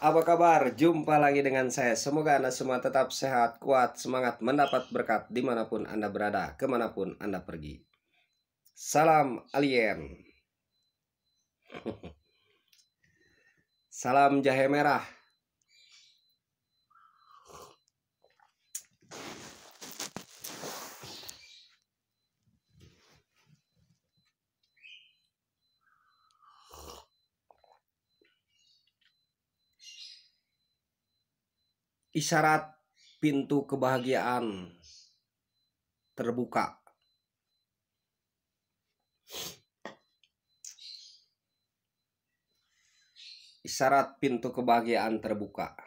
Apa kabar? Jumpa lagi dengan saya. Semoga Anda semua tetap sehat, kuat, semangat, mendapat berkat dimanapun Anda berada, kemanapun Anda pergi. Salam alien. Salam jahe merah. isyarat pintu kebahagiaan terbuka. Isyarat pintu kebahagiaan terbuka.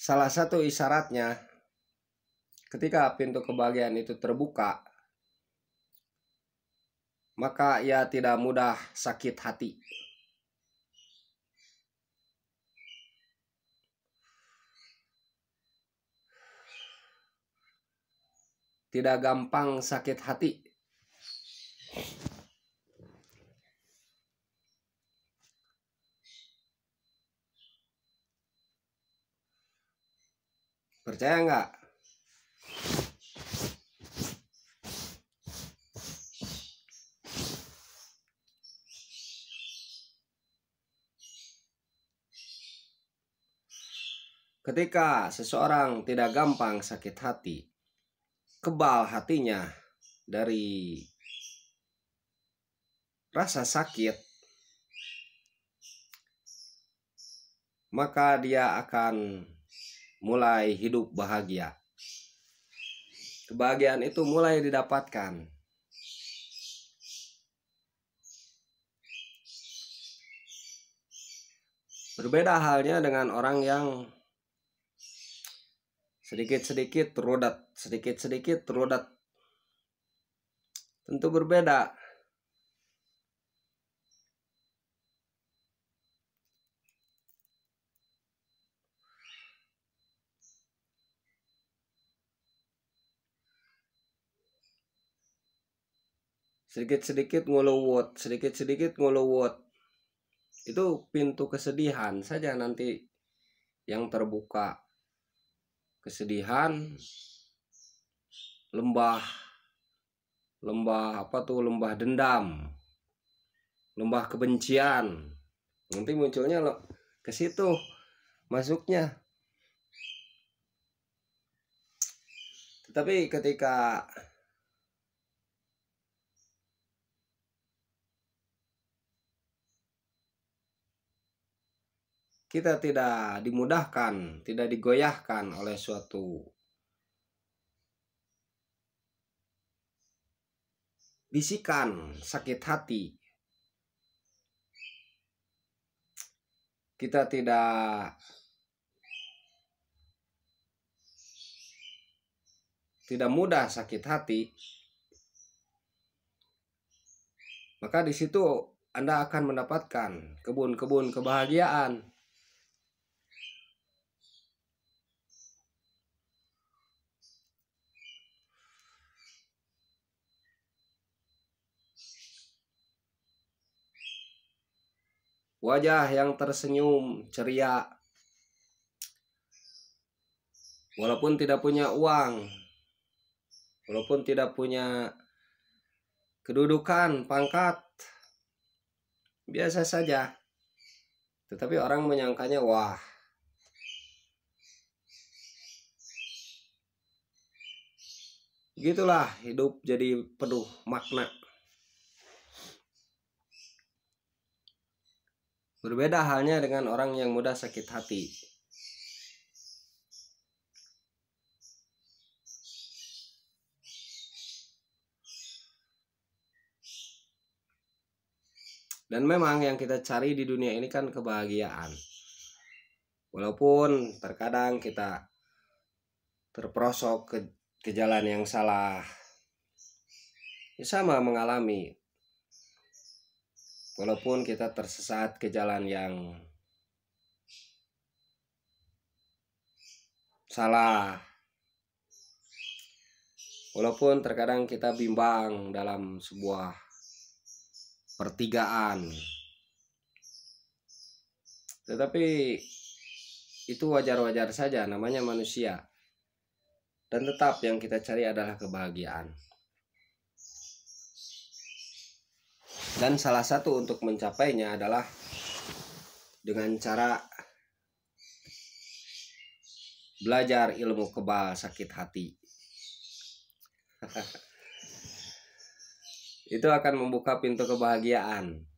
Salah satu isyaratnya ketika pintu kebahagiaan itu terbuka, maka ia tidak mudah sakit hati. Tidak gampang sakit hati. Percaya enggak? Ketika seseorang tidak gampang sakit hati, kebal hatinya dari rasa sakit, maka dia akan mulai hidup bahagia. Kebahagiaan itu mulai didapatkan. Berbeda halnya dengan orang yang Sedikit-sedikit rodat, sedikit-sedikit rodat. Tentu berbeda. sedikit-sedikit ngolowot, sedikit-sedikit ngolowot. Itu pintu kesedihan saja nanti yang terbuka kesedihan lembah lembah apa tuh lembah dendam lembah kebencian nanti munculnya lo ke situ masuknya tetapi ketika kita tidak dimudahkan, tidak digoyahkan oleh suatu bisikan sakit hati. Kita tidak tidak mudah sakit hati. Maka di situ Anda akan mendapatkan kebun-kebun kebahagiaan wajah yang tersenyum ceria. Walaupun tidak punya uang, walaupun tidak punya kedudukan, pangkat, biasa saja. Tetapi orang menyangkanya, wah, gitulah hidup jadi penuh makna. Berbeda halnya dengan orang yang mudah sakit hati. Dan memang yang kita cari di dunia ini kan kebahagiaan. Walaupun terkadang kita terperosok ke, ke jalan yang salah. Ya sama mengalami Walaupun kita tersesat ke jalan yang salah. Walaupun terkadang kita bimbang dalam sebuah pertigaan. Tetapi itu wajar-wajar saja namanya manusia. Dan tetap yang kita cari adalah kebahagiaan. Dan salah satu untuk mencapainya adalah dengan cara belajar ilmu kebal sakit hati. Itu akan membuka pintu kebahagiaan.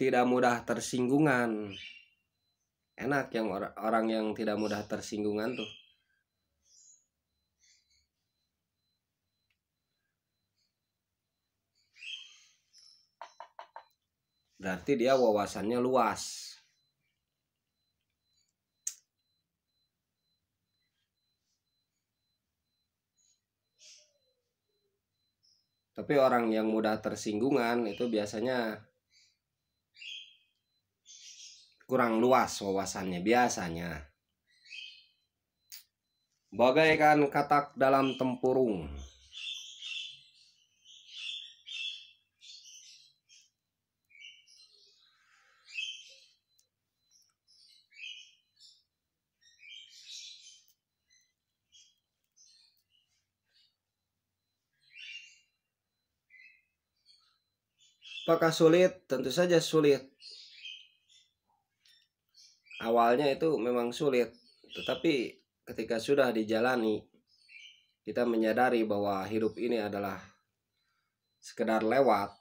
Tidak mudah tersinggungan. Enak yang orang yang tidak mudah tersinggungan tuh. berarti dia wawasannya luas tapi orang yang mudah tersinggungan itu biasanya kurang luas wawasannya biasanya bagaikan katak dalam tempurung Apakah sulit? Tentu saja sulit. Awalnya itu memang sulit, tetapi ketika sudah dijalani, kita menyadari bahwa hidup ini adalah sekedar lewat.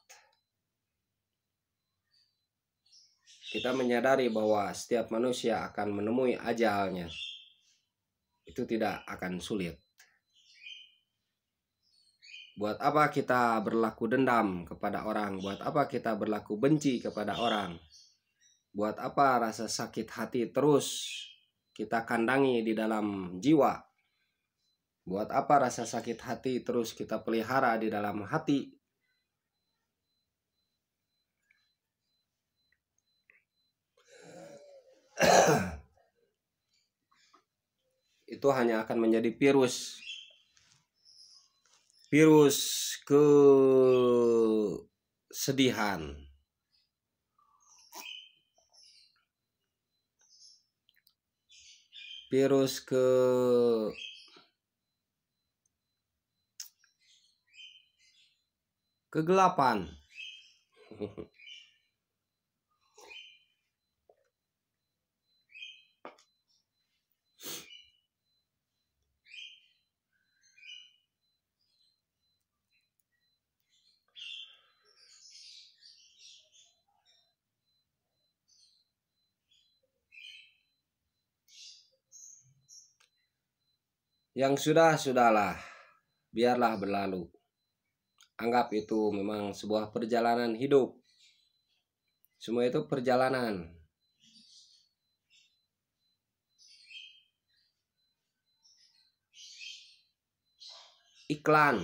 Kita menyadari bahwa setiap manusia akan menemui ajalnya. Itu tidak akan sulit. Buat apa kita berlaku dendam kepada orang? Buat apa kita berlaku benci kepada orang? Buat apa rasa sakit hati terus kita kandangi di dalam jiwa? Buat apa rasa sakit hati terus kita pelihara di dalam hati? Itu hanya akan menjadi virus virus kesedihan. Virus ke kegelapan. yang sudah sudahlah biarlah berlalu anggap itu memang sebuah perjalanan hidup semua itu perjalanan iklan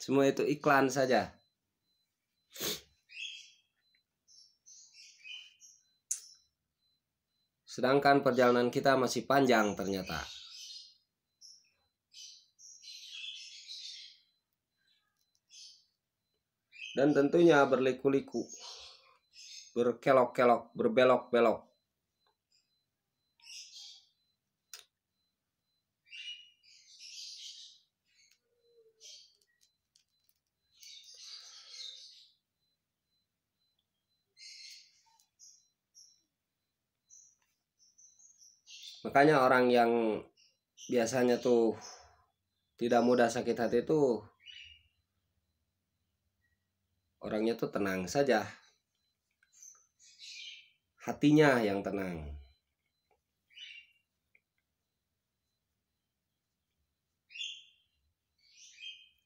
semua itu iklan saja sedangkan perjalanan kita masih panjang ternyata dan tentunya berliku-liku, berkelok-kelok, berbelok-belok. Makanya orang yang biasanya tuh tidak mudah sakit hati tuh orangnya tuh tenang saja hatinya yang tenang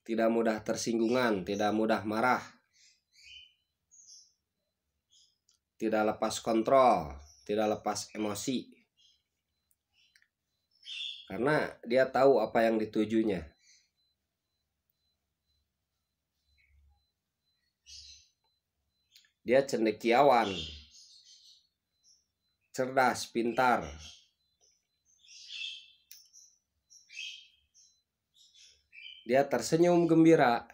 tidak mudah tersinggungan, tidak mudah marah, tidak lepas kontrol, tidak lepas emosi, karena dia tahu apa yang ditujunya. Dia cendekiawan, cerdas, pintar. Dia tersenyum gembira.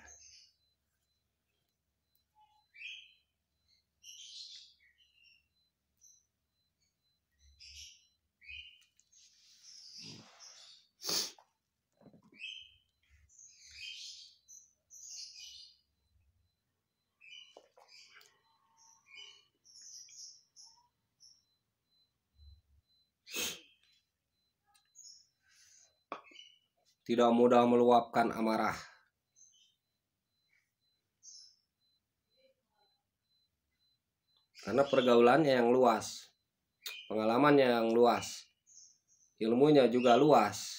tidak mudah meluapkan amarah. Karena pergaulannya yang luas, pengalamannya yang luas, ilmunya juga luas.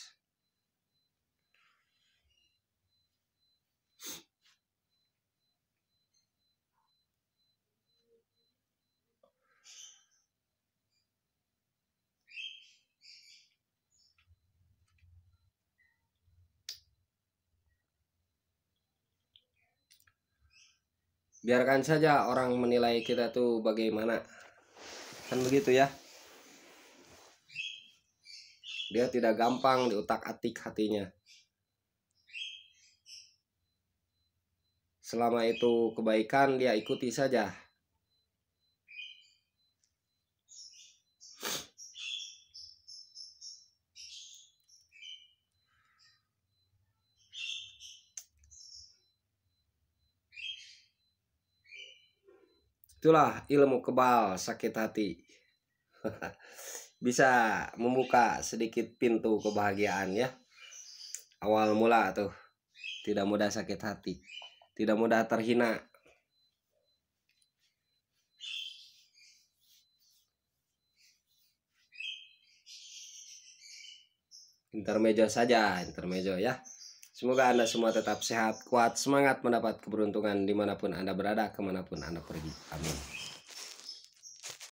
biarkan saja orang menilai kita tuh bagaimana kan begitu ya dia tidak gampang diutak atik hatinya selama itu kebaikan dia ikuti saja Itulah ilmu kebal sakit hati. Bisa membuka sedikit pintu kebahagiaan ya. Awal mula tuh. Tidak mudah sakit hati. Tidak mudah terhina. Intermejo saja, intermejo ya. Semoga Anda semua tetap sehat, kuat, semangat mendapat keberuntungan dimanapun Anda berada, kemanapun Anda pergi. Amin.